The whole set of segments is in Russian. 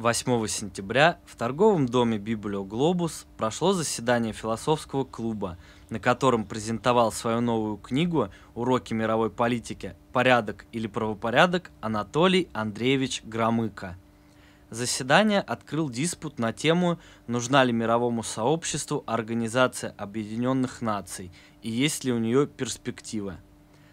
8 сентября в торговом доме «Библиоглобус» прошло заседание философского клуба, на котором презентовал свою новую книгу «Уроки мировой политики. Порядок или правопорядок» Анатолий Андреевич Громыко. Заседание открыл диспут на тему «Нужна ли мировому сообществу Организация Объединенных Наций и есть ли у нее перспективы?».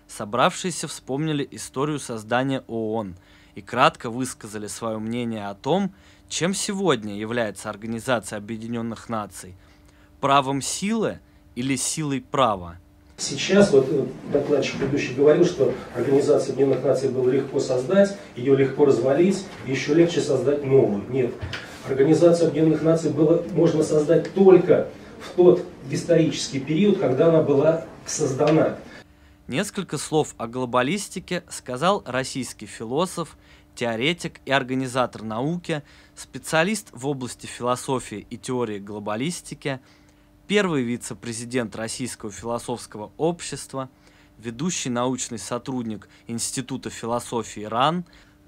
Собравшиеся вспомнили историю создания ООН – и кратко высказали свое мнение о том, чем сегодня является Организация Объединенных Наций – правом силы или силой права – Сейчас, вот э, докладчик предыдущий говорил, что Организация Объединенных Наций было легко создать, ее легко развалить, еще легче создать новую. Нет. организация Объединенных Наций было, можно создать только в тот исторический период, когда она была создана. Несколько слов о глобалистике сказал российский философ, теоретик и организатор науки, специалист в области философии и теории глобалистики, первый вице-президент Российского философского общества, ведущий научный сотрудник Института философии РАН,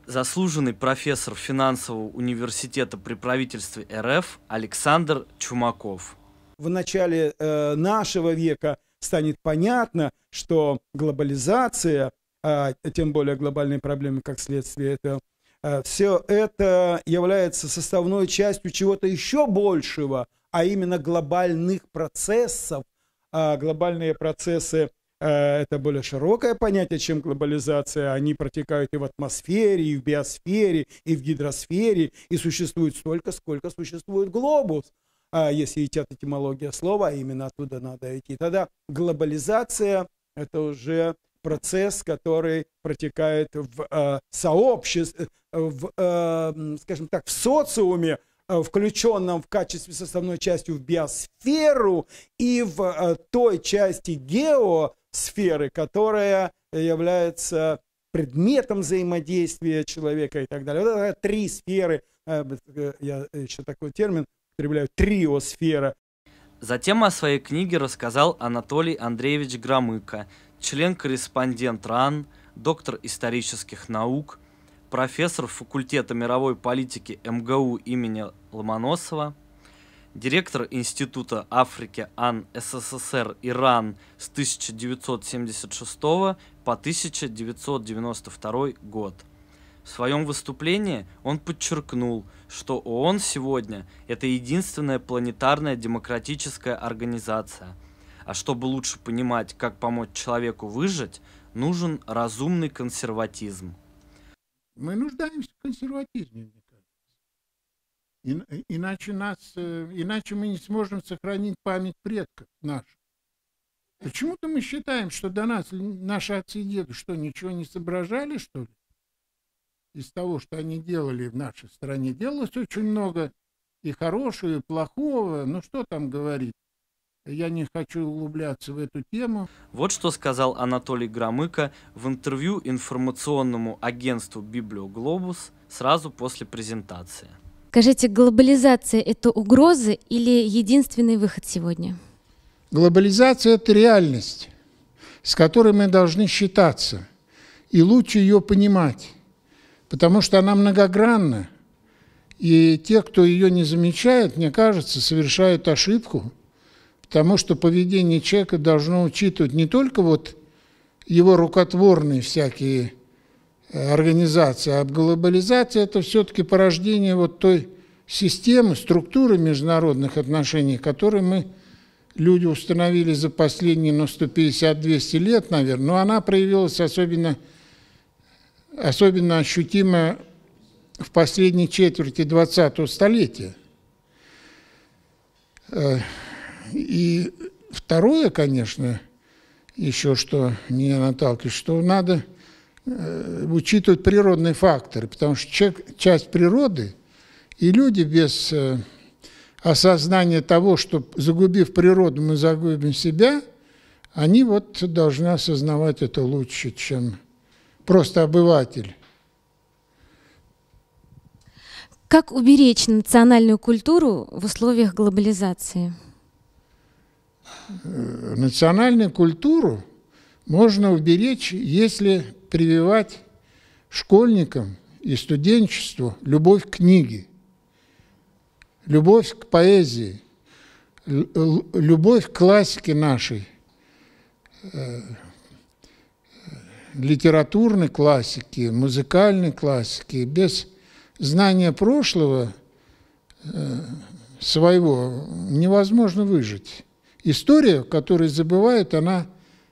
заслуженный профессор финансового университета при правительстве РФ Александр Чумаков. В начале э, нашего века – станет понятно, что глобализация, а тем более глобальные проблемы как следствие этого, а, все это является составной частью чего-то еще большего, а именно глобальных процессов. А глобальные процессы а, это более широкое понятие, чем глобализация. Они протекают и в атмосфере, и в биосфере, и в гидросфере, и существует столько, сколько существует глобус а если идти от этимологии слова, именно оттуда надо идти. Тогда глобализация – это уже процесс, который протекает в э, сообществе, э, в, э, скажем так, в социуме, э, включенном в качестве составной частью в биосферу и в э, той части геосферы, которая является предметом взаимодействия человека и так далее. Вот это три сферы, э, я еще такой термин употребляют триосфера. Затем о своей книге рассказал Анатолий Андреевич Громыко, член-корреспондент РАН, доктор исторических наук, профессор факультета мировой политики МГУ имени Ломоносова, директор Института Африки АН СССР Иран с 1976 по 1992 год. В своем выступлении он подчеркнул, что ООН сегодня – это единственная планетарная демократическая организация. А чтобы лучше понимать, как помочь человеку выжить, нужен разумный консерватизм. Мы нуждаемся в консерватизме, мне кажется. И, иначе, нас, э, иначе мы не сможем сохранить память предков наших. Почему-то мы считаем, что до нас наши отцы и деды что, ничего не соображали, что ли? из того, что они делали в нашей стране. Делалось очень много и хорошего, и плохого. Ну что там говорить? Я не хочу углубляться в эту тему. Вот что сказал Анатолий Громыко в интервью информационному агентству «Библиоглобус» сразу после презентации. Скажите, глобализация – это угроза или единственный выход сегодня? Глобализация – это реальность, с которой мы должны считаться, и лучше ее понимать потому что она многогранна. И те, кто ее не замечает, мне кажется, совершают ошибку, потому что поведение человека должно учитывать не только вот его рукотворные всякие э, организации, а глобализация – это все-таки порождение вот той системы, структуры международных отношений, которые мы, люди, установили за последние ну, 150-200 лет, наверное, но она проявилась особенно в особенно ощутимо в последней четверти 20-го столетия. Э, и второе, конечно, еще что меня наталкивает, что надо э, учитывать природные факторы, потому что человек, часть природы, и люди без э, осознания того, что загубив природу, мы загубим себя, они вот должны осознавать это лучше, чем просто обыватель. Как уберечь национальную культуру в условиях глобализации? Э, национальную культуру можно уберечь, если прививать школьникам и студенчеству любовь к книге, любовь к поэзии, любовь к классике нашей, э, литературной классики, музыкальной классики, без знания прошлого э, своего невозможно выжить. История, которую забывает, она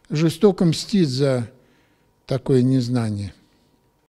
жестоко мстит за такое незнание.